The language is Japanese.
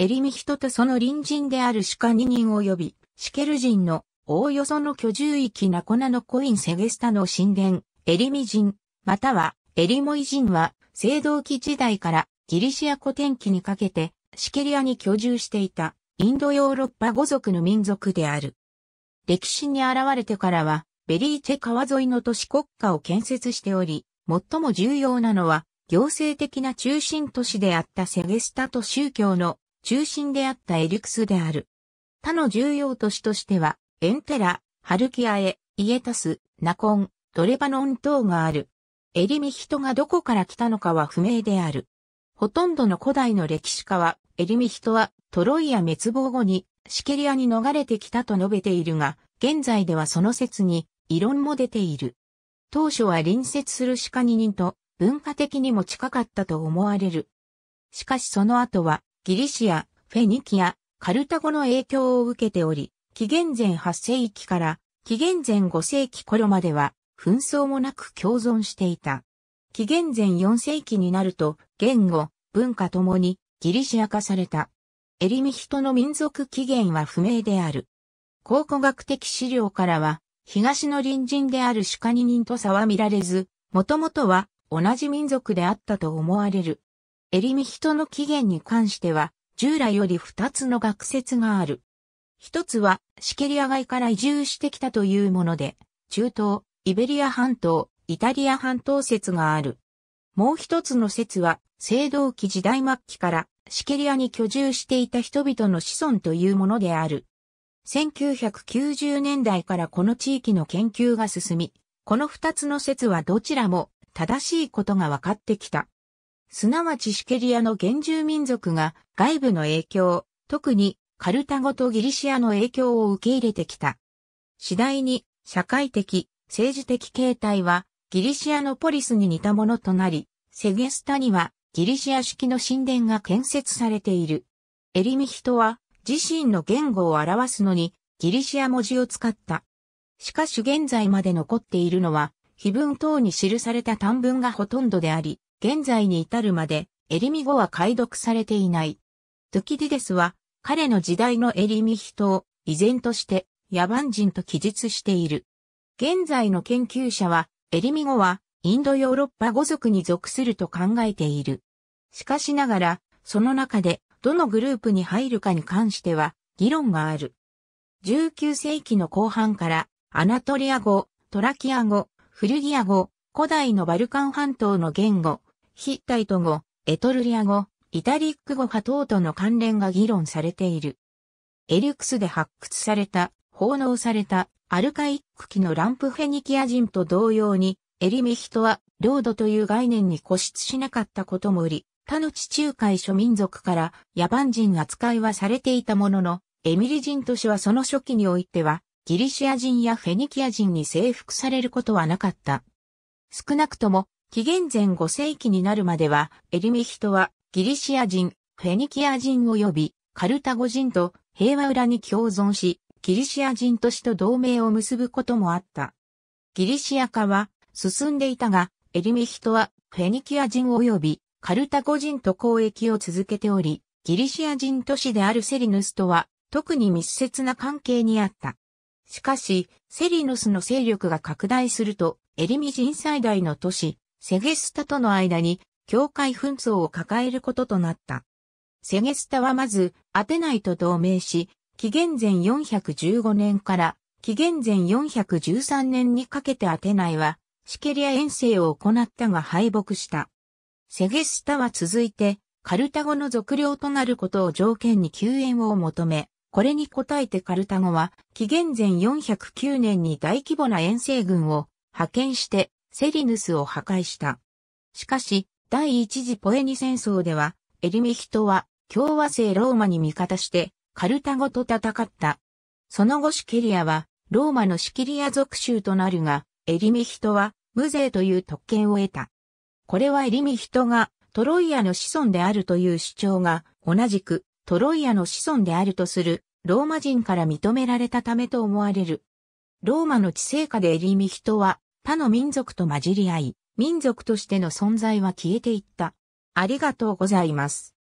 エリミ人とその隣人であるシカニ人及び、シケル人の、おおよその居住域ナコナのコインセゲスタの神殿、エリミ人、または、エリモイ人は、青銅器時代からギリシア古典期にかけて、シケリアに居住していた、インドヨーロッパ語族の民族である。歴史に現れてからは、ベリーチェ川沿いの都市国家を建設しており、最も重要なのは、行政的な中心都市であったセゲスタと宗教の中心であったエリクスである。他の重要都市としては、エンテラ、ハルキアエ、イエタス、ナコン、ドレバノン等がある。エリミヒトがどこから来たのかは不明である。ほとんどの古代の歴史家は、エリミヒトはトロイア滅亡後にシケリアに逃れてきたと述べているが、現在ではその説に異論も出ている。当初は隣接するシカニ人と文化的にも近かったと思われる。しかしその後はギリシア、フェニキア、カルタゴの影響を受けており、紀元前8世紀から紀元前5世紀頃までは紛争もなく共存していた。紀元前4世紀になると言語、文化ともにギリシア化された。エリミヒトの民族起源は不明である。考古学的資料からは東の隣人であるシカニ人と差は見られず、もともとは同じ民族であったと思われる。エリミヒトの起源に関しては、従来より二つの学説がある。一つは、シケリア外から移住してきたというもので、中東、イベリア半島、イタリア半島説がある。もう一つの説は、青銅器時代末期からシケリアに居住していた人々の子孫というものである。1990年代からこの地域の研究が進み、この二つの説はどちらも正しいことが分かってきた。すなわちシケリアの原住民族が外部の影響、特にカルタゴとギリシアの影響を受け入れてきた。次第に社会的、政治的形態はギリシアのポリスに似たものとなり、セゲスタにはギリシア式の神殿が建設されている。エリミヒトは自身の言語を表すのにギリシア文字を使った。しかし現在まで残っているのは、碑文等に記された短文がほとんどであり、現在に至るまで、エリミ語は解読されていない。トゥキディデスは、彼の時代のエリミ人を、依然として、野蛮人と記述している。現在の研究者は、エリミ語は、インドヨーロッパ語族に属すると考えている。しかしながら、その中で、どのグループに入るかに関しては、議論がある。19世紀の後半から、アナトリア語、トラキア語、フルギア語、古代のバルカン半島の言語、ヒッタイト語、エトルリア語、イタリック語派等との関連が議論されている。エリュクスで発掘された、奉納された、アルカイック期のランプフェニキア人と同様に、エリミヒトは、領土という概念に固執しなかったこともあり、他の地中海諸民族から野蛮人扱いはされていたものの、エミリ人都市はその初期においては、ギリシア人やフェニキア人に征服されることはなかった。少なくとも、紀元前5世紀になるまでは、エリミヒトはギリシア人、フェニキア人及びカルタゴ人と平和裏に共存し、ギリシア人都市と同盟を結ぶこともあった。ギリシア化は進んでいたが、エリミヒトはフェニキア人及びカルタゴ人と交易を続けており、ギリシア人都市であるセリヌスとは特に密接な関係にあった。しかし、セリヌスの勢力が拡大すると、エリミ人最大の都市、セゲスタとの間に境界紛争を抱えることとなった。セゲスタはまずアテナイと同盟し、紀元前415年から紀元前413年にかけてアテナイはシケリア遠征を行ったが敗北した。セゲスタは続いてカルタゴの属領となることを条件に救援を求め、これに応えてカルタゴは紀元前409年に大規模な遠征軍を派遣してセリヌスを破壊した。しかし、第一次ポエニ戦争では、エリミヒトは共和制ローマに味方して、カルタゴと戦った。その後シケリアは、ローマのシキリア属州となるが、エリミヒトは、無税という特権を得た。これはエリミヒトが、トロイアの子孫であるという主張が、同じく、トロイアの子孫であるとする、ローマ人から認められたためと思われる。ローマの知性下でエリミヒトは、他の民族と混じり合い、民族としての存在は消えていった。ありがとうございます。